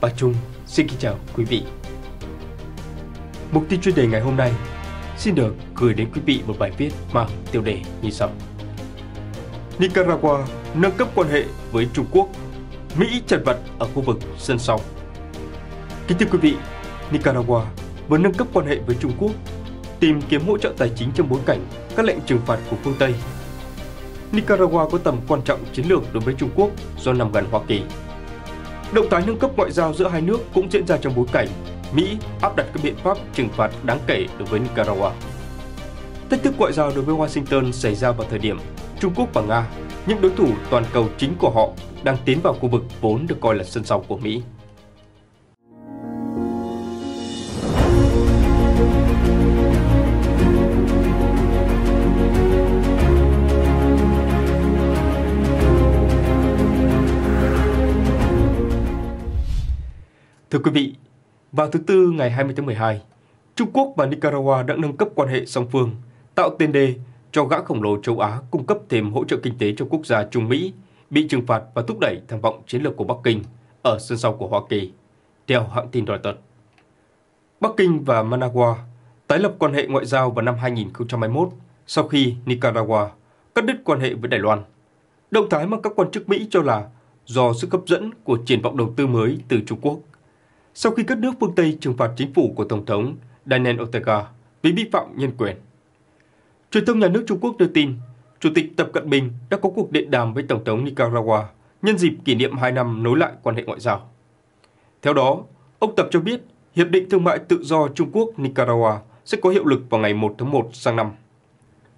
Bà Trung xin kính chào quý vị. Mục tiêu chuyên đề ngày hôm nay xin được gửi đến quý vị một bài viết mang tiêu đề như sau. Nicaragua nâng cấp quan hệ với Trung Quốc, Mỹ chật vật ở khu vực sân sau. Kính thưa quý vị, Nicaragua vừa nâng cấp quan hệ với Trung Quốc, tìm kiếm hỗ trợ tài chính trong bối cảnh các lệnh trừng phạt của phương Tây. Nicaragua có tầm quan trọng chiến lược đối với Trung Quốc do nằm gần Hoa Kỳ Động thái nâng cấp ngoại giao giữa hai nước cũng diễn ra trong bối cảnh Mỹ áp đặt các biện pháp trừng phạt đáng kể đối với Nicaragua. Thách thức ngoại giao đối với Washington xảy ra vào thời điểm Trung Quốc và Nga, những đối thủ toàn cầu chính của họ, đang tiến vào khu vực vốn được coi là sân sau của Mỹ. Thưa quý vị, vào thứ Tư ngày 20 tháng 12, Trung Quốc và Nicaragua đã nâng cấp quan hệ song phương, tạo tiền đề cho gã khổng lồ châu Á cung cấp thêm hỗ trợ kinh tế cho quốc gia Trung Mỹ bị trừng phạt và thúc đẩy tham vọng chiến lược của Bắc Kinh ở sân sau của Hoa Kỳ, theo hãng tin Reuters. Bắc Kinh và Managua tái lập quan hệ ngoại giao vào năm 2021 sau khi Nicaragua cắt đứt quan hệ với Đài Loan. Động thái mà các quan chức Mỹ cho là do sức hấp dẫn của triển vọng đầu tư mới từ Trung Quốc – sau khi các nước phương Tây trừng phạt chính phủ của Tổng thống Daniel Ortega vì vi phạm nhân quyền. Truyền thông nhà nước Trung Quốc đưa tin, Chủ tịch Tập Cận Bình đã có cuộc điện đàm với Tổng thống Nicaragua nhân dịp kỷ niệm 2 năm nối lại quan hệ ngoại giao. Theo đó, ông Tập cho biết Hiệp định Thương mại Tự do Trung Quốc-Nicaragua sẽ có hiệu lực vào ngày 1 tháng 1 sang năm.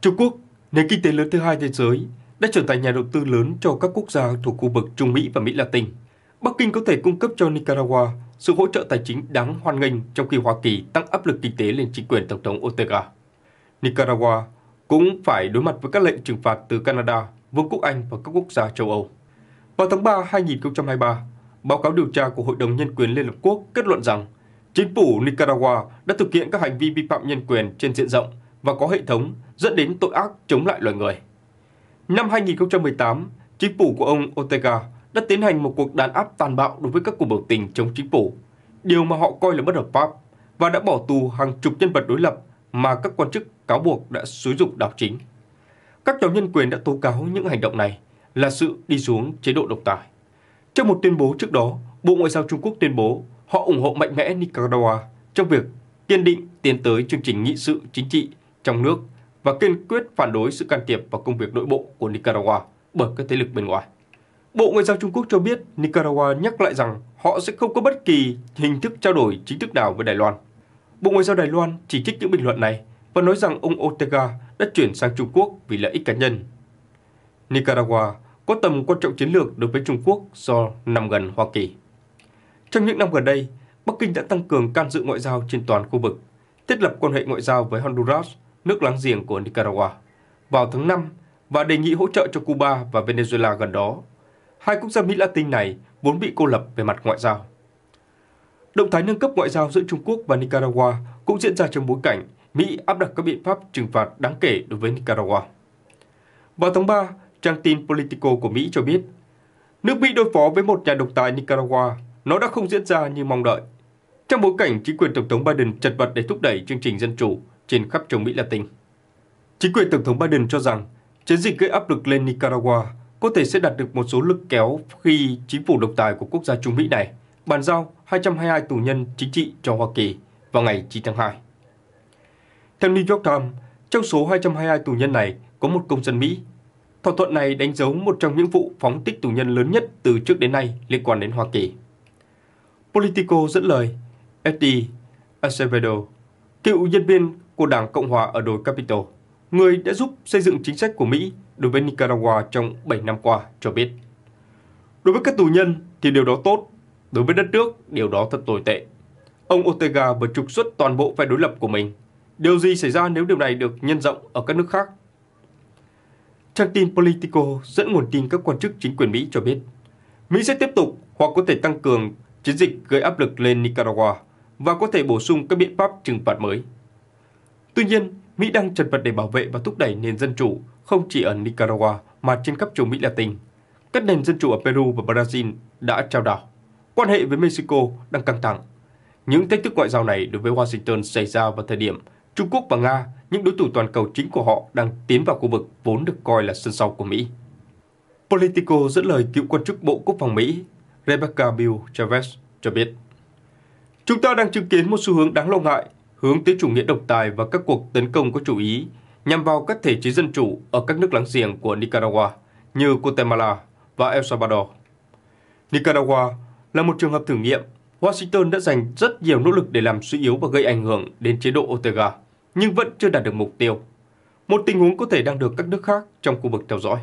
Trung Quốc, nền kinh tế lớn thứ hai thế giới, đã trở thành nhà đầu tư lớn cho các quốc gia thuộc khu vực Trung Mỹ và Mỹ Latin. Bắc Kinh có thể cung cấp cho Nicaragua sự hỗ trợ tài chính đáng hoan nghênh trong khi Hoa Kỳ tăng áp lực kinh tế lên chính quyền Tổng thống Ortega. Nicaragua cũng phải đối mặt với các lệnh trừng phạt từ Canada, Vương quốc Anh và các quốc gia châu Âu. Vào tháng 3 2023, báo cáo điều tra của Hội đồng Nhân quyền Liên Hợp Quốc kết luận rằng chính phủ Nicaragua đã thực hiện các hành vi vi phạm nhân quyền trên diện rộng và có hệ thống dẫn đến tội ác chống lại loài người. Năm 2018, chính phủ của ông Ortega đã tiến hành một cuộc đàn áp tàn bạo đối với các cuộc biểu tình chống chính phủ, điều mà họ coi là bất hợp pháp và đã bỏ tù hàng chục nhân vật đối lập mà các quan chức cáo buộc đã xúi dục đảo chính. Các nhóm nhân quyền đã tố cáo những hành động này là sự đi xuống chế độ độc tài. Trong một tuyên bố trước đó, Bộ Ngoại giao Trung Quốc tuyên bố họ ủng hộ mạnh mẽ Nicaragua trong việc kiên định tiến tới chương trình nghị sự chính trị trong nước và kiên quyết phản đối sự can thiệp vào công việc nội bộ của Nicaragua bởi các thế lực bên ngoài. Bộ Ngoại giao Trung Quốc cho biết Nicaragua nhắc lại rằng họ sẽ không có bất kỳ hình thức trao đổi chính thức nào với Đài Loan. Bộ Ngoại giao Đài Loan chỉ trích những bình luận này và nói rằng ông Ortega đã chuyển sang Trung Quốc vì lợi ích cá nhân. Nicaragua có tầm quan trọng chiến lược đối với Trung Quốc do nằm gần Hoa Kỳ. Trong những năm gần đây, Bắc Kinh đã tăng cường can dự ngoại giao trên toàn khu vực, thiết lập quan hệ ngoại giao với Honduras, nước láng giềng của Nicaragua, vào tháng 5 và đề nghị hỗ trợ cho Cuba và Venezuela gần đó hai quốc gia Mỹ Latin này vốn bị cô lập về mặt ngoại giao. Động thái nâng cấp ngoại giao giữa Trung Quốc và Nicaragua cũng diễn ra trong bối cảnh Mỹ áp đặt các biện pháp trừng phạt đáng kể đối với Nicaragua. Vào tháng 3, trang tin Politico của Mỹ cho biết, nước Mỹ đối phó với một nhà độc tài Nicaragua, nó đã không diễn ra như mong đợi. Trong bối cảnh chính quyền Tổng thống Biden chật vật để thúc đẩy chương trình dân chủ trên khắp châu Mỹ Latin. Chính quyền Tổng thống Biden cho rằng chiến dịch gây áp lực lên Nicaragua có thể sẽ đạt được một số lực kéo khi chính phủ độc tài của quốc gia Trung Mỹ này bàn giao 222 tù nhân chính trị cho Hoa Kỳ vào ngày 9 tháng 2. Theo New York Times, trong số 222 tù nhân này có một công dân Mỹ. Thỏa thuận này đánh dấu một trong những vụ phóng thích tù nhân lớn nhất từ trước đến nay liên quan đến Hoa Kỳ. Politico dẫn lời Eddie Acevedo, cựu nhân viên của Đảng Cộng hòa ở đồi Capitol, người đã giúp xây dựng chính sách của Mỹ đối với Nicaragua trong 7 năm qua, cho biết. Đối với các tù nhân thì điều đó tốt, đối với đất nước điều đó thật tồi tệ. Ông Ortega vừa trục xuất toàn bộ phe đối lập của mình. Điều gì xảy ra nếu điều này được nhân rộng ở các nước khác? Trang tin Politico dẫn nguồn tin các quan chức chính quyền Mỹ cho biết, Mỹ sẽ tiếp tục hoặc có thể tăng cường chiến dịch gây áp lực lên Nicaragua và có thể bổ sung các biện pháp trừng phạt mới. Tuy nhiên, Mỹ đang chật vật để bảo vệ và thúc đẩy nền dân chủ không chỉ ở Nicaragua mà trên khắp châu Mỹ Latin. Các nền dân chủ ở Peru và Brazil đã trao đảo. Quan hệ với Mexico đang căng thẳng. Những thách thức ngoại giao này đối với Washington xảy ra vào thời điểm Trung Quốc và Nga, những đối thủ toàn cầu chính của họ đang tiến vào khu vực vốn được coi là sân sau của Mỹ. Politico dẫn lời cựu quan chức Bộ Quốc phòng Mỹ Rebecca Bill Chavez cho biết. Chúng ta đang chứng kiến một xu hướng đáng lo ngại hướng tới chủ nghĩa độc tài và các cuộc tấn công có chủ ý nhằm vào các thể chế dân chủ ở các nước láng giềng của Nicaragua như Guatemala và El Salvador. Nicaragua là một trường hợp thử nghiệm. Washington đã dành rất nhiều nỗ lực để làm suy yếu và gây ảnh hưởng đến chế độ Ortega, nhưng vẫn chưa đạt được mục tiêu. Một tình huống có thể đang được các nước khác trong khu vực theo dõi.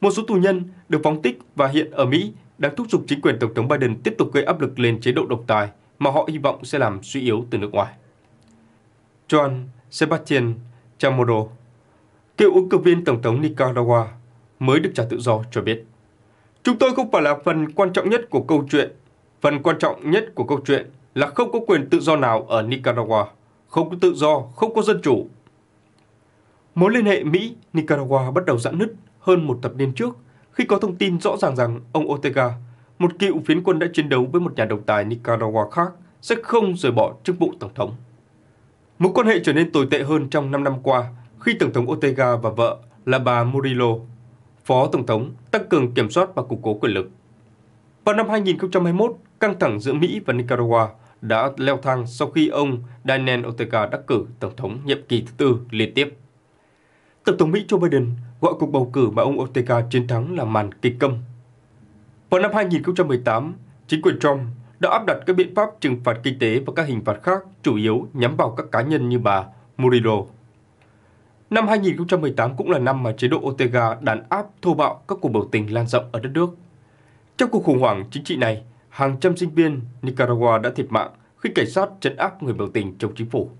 Một số tù nhân được phóng tích và hiện ở Mỹ đang thúc giục chính quyền Tổng thống Biden tiếp tục gây áp lực lên chế độ độc tài – mà họ hy vọng sẽ làm suy yếu từ nước ngoài. John Sebastian Chamorro, cựu ứng cử viên Tổng thống Nicaragua, mới được trả tự do cho biết. Chúng tôi không phải là phần quan trọng nhất của câu chuyện. Phần quan trọng nhất của câu chuyện là không có quyền tự do nào ở Nicaragua. Không có tự do, không có dân chủ. Mối liên hệ Mỹ-Nicaragua bắt đầu giãn nứt hơn một thập niên trước khi có thông tin rõ ràng rằng ông Ortega một cựu phiến quân đã chiến đấu với một nhà độc tài Nicaragua khác sẽ không rời bỏ chức vụ tổng thống. Mối quan hệ trở nên tồi tệ hơn trong 5 năm qua khi Tổng thống Ortega và vợ là bà Murillo, Phó Tổng thống, tăng cường kiểm soát và củng cố quyền lực. Vào năm 2021, căng thẳng giữa Mỹ và Nicaragua đã leo thang sau khi ông Daniel Ortega đắc cử Tổng thống nhiệm kỳ thứ tư liên tiếp. Tổng thống Mỹ Joe Biden gọi cuộc bầu cử mà ông Ortega chiến thắng là màn kịch câm vào năm 2018, chính quyền Trump đã áp đặt các biện pháp trừng phạt kinh tế và các hình phạt khác chủ yếu nhắm vào các cá nhân như bà Murillo. Năm 2018 cũng là năm mà chế độ Ortega đàn áp thô bạo các cuộc biểu tình lan rộng ở đất nước. Trong cuộc khủng hoảng chính trị này, hàng trăm sinh viên Nicaragua đã thiệt mạng khi cảnh sát trấn áp người biểu tình chống chính phủ.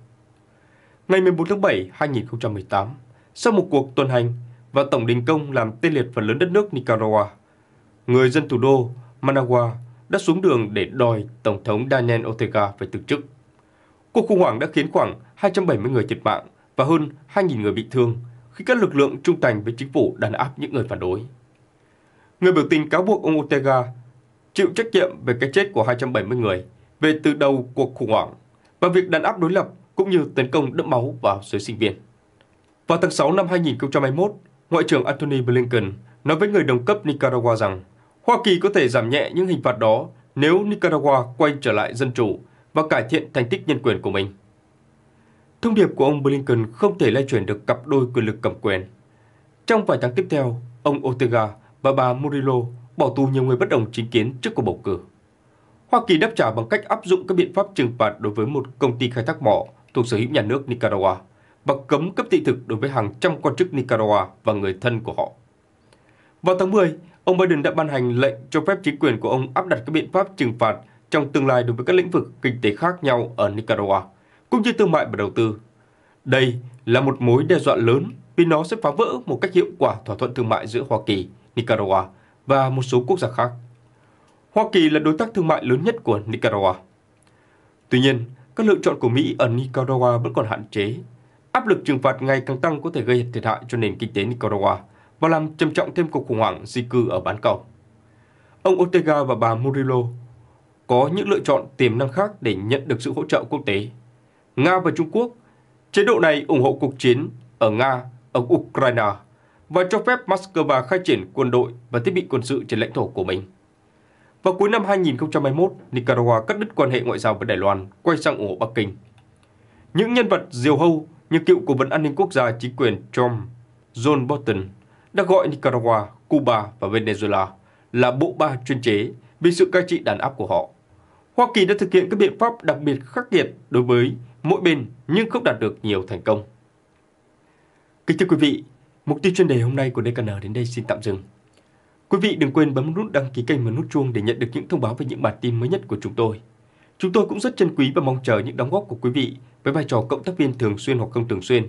Ngày 14 tháng 7, 2018, sau một cuộc tuần hành và tổng đình công làm tê liệt phần lớn đất nước Nicaragua, người dân thủ đô Managua đã xuống đường để đòi Tổng thống Daniel Ortega phải từ chức. Cuộc khủng hoảng đã khiến khoảng 270 người thiệt mạng và hơn 2.000 người bị thương khi các lực lượng trung thành với chính phủ đàn áp những người phản đối. Người biểu tình cáo buộc ông Ortega chịu trách nhiệm về cái chết của 270 người về từ đầu cuộc khủng hoảng và việc đàn áp đối lập cũng như tấn công đẫm máu vào giới sinh viên. Vào tháng 6 năm 2021, Ngoại trưởng Antony Blinken nói với người đồng cấp Nicaragua rằng Hoa Kỳ có thể giảm nhẹ những hình phạt đó nếu Nicaragua quay trở lại dân chủ và cải thiện thành tích nhân quyền của mình. Thông điệp của ông Blinken không thể lay chuyển được cặp đôi quyền lực cầm quyền. Trong vài tháng tiếp theo, ông Ortega và bà Murillo bỏ tù nhiều người bất đồng chính kiến trước cuộc bầu cử. Hoa Kỳ đáp trả bằng cách áp dụng các biện pháp trừng phạt đối với một công ty khai thác mỏ thuộc sở hữu nhà nước Nicaragua và cấm cấp thị thực đối với hàng trăm quan chức Nicaragua và người thân của họ. Vào tháng 10, Ông Biden đã ban hành lệnh cho phép chính quyền của ông áp đặt các biện pháp trừng phạt trong tương lai đối với các lĩnh vực kinh tế khác nhau ở Nicaragua, cũng như thương mại và đầu tư. Đây là một mối đe dọa lớn vì nó sẽ phá vỡ một cách hiệu quả thỏa thuận thương mại giữa Hoa Kỳ, Nicaragua và một số quốc gia khác. Hoa Kỳ là đối tác thương mại lớn nhất của Nicaragua. Tuy nhiên, các lựa chọn của Mỹ ở Nicaragua vẫn còn hạn chế. Áp lực trừng phạt ngày càng tăng có thể gây thiệt hại cho nền kinh tế Nicaragua – và làm trầm trọng thêm cuộc khủng hoảng di cư ở bán cầu. Ông Ortega và bà Murillo có những lựa chọn tiềm năng khác để nhận được sự hỗ trợ quốc tế. Nga và Trung Quốc, chế độ này ủng hộ cuộc chiến ở Nga, ở Ukraine và cho phép Moscow khai triển quân đội và thiết bị quân sự trên lãnh thổ của mình. Vào cuối năm 2021, Nicaragua cắt đứt quan hệ ngoại giao với Đài Loan, quay sang ủng hộ Bắc Kinh. Những nhân vật diều hâu như cựu cố vấn an ninh quốc gia chính quyền Trump, John Bolton đã gọi Nicaragua, Cuba và Venezuela là bộ ba chuyên chế vì sự cai trị đàn áp của họ. Hoa Kỳ đã thực hiện các biện pháp đặc biệt khắc nghiệt đối với mỗi bên nhưng không đạt được nhiều thành công. Kính thưa quý vị, mục tiêu chuyên đề hôm nay của DKN đến đây xin tạm dừng. Quý vị đừng quên bấm nút đăng ký kênh và nút chuông để nhận được những thông báo về những bản tin mới nhất của chúng tôi. Chúng tôi cũng rất trân quý và mong chờ những đóng góp của quý vị với vai trò cộng tác viên thường xuyên hoặc không thường xuyên.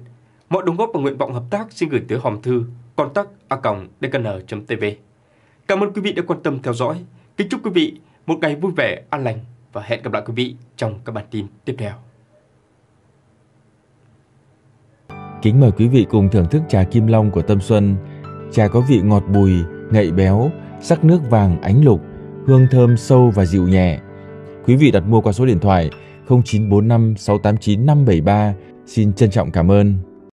Mọi đóng góp và nguyện vọng hợp tác xin gửi tới hòm thư contact a dkn.tv. Cảm ơn quý vị đã quan tâm theo dõi. Kính chúc quý vị một ngày vui vẻ, an lành và hẹn gặp lại quý vị trong các bản tin tiếp theo. Kính mời quý vị cùng thưởng thức trà Kim Long của Tâm Xuân. Trà có vị ngọt bùi, ngậy béo, sắc nước vàng ánh lục, hương thơm sâu và dịu nhẹ. Quý vị đặt mua qua số điện thoại 0945 689 573. Xin trân trọng cảm ơn.